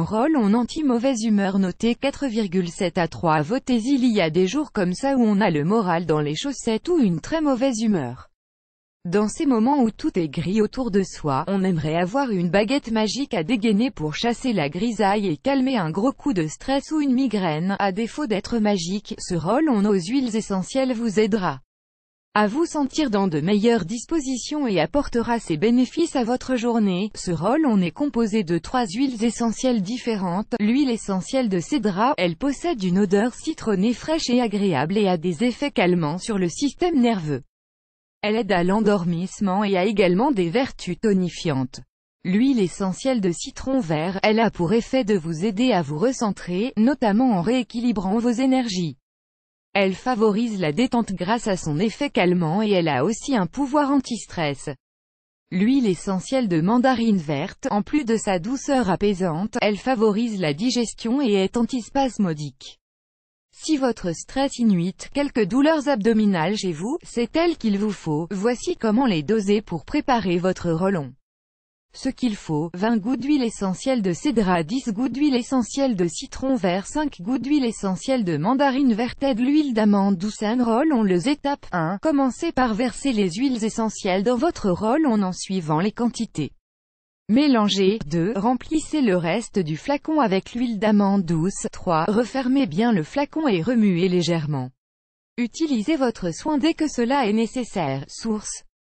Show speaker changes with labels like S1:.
S1: un rôle en anti-mauvaise humeur noté 4,7 à 3 votez Il y a des jours comme ça où on a le moral dans les chaussettes ou une très mauvaise humeur. Dans ces moments où tout est gris autour de soi, on aimerait avoir une baguette magique à dégainer pour chasser la grisaille et calmer un gros coup de stress ou une migraine, à défaut d'être magique, ce rôle en aux huiles essentielles vous aidera à vous sentir dans de meilleures dispositions et apportera ses bénéfices à votre journée. Ce rôle on est composé de trois huiles essentielles différentes. L'huile essentielle de cédra, elle possède une odeur citronnée fraîche et agréable et a des effets calmants sur le système nerveux. Elle aide à l'endormissement et a également des vertus tonifiantes. L'huile essentielle de citron vert, elle a pour effet de vous aider à vous recentrer, notamment en rééquilibrant vos énergies. Elle favorise la détente grâce à son effet calmant et elle a aussi un pouvoir anti-stress. L'huile essentielle de mandarine verte, en plus de sa douceur apaisante, elle favorise la digestion et est antispasmodique. Si votre stress inuite quelques douleurs abdominales chez vous, c'est elle qu'il vous faut, voici comment les doser pour préparer votre relon. Ce qu'il faut, 20 gouttes d'huile essentielle de cédra 10 gouttes d'huile essentielle de citron vert 5 gouttes d'huile essentielle de mandarine verte l'huile d'amande douce un roll on les étape 1. Commencez par verser les huiles essentielles dans votre roll en en suivant les quantités. Mélangez, 2. Remplissez le reste du flacon avec l'huile d'amande douce, 3. Refermez bien le flacon et remuez légèrement. Utilisez votre soin dès que cela est nécessaire. Source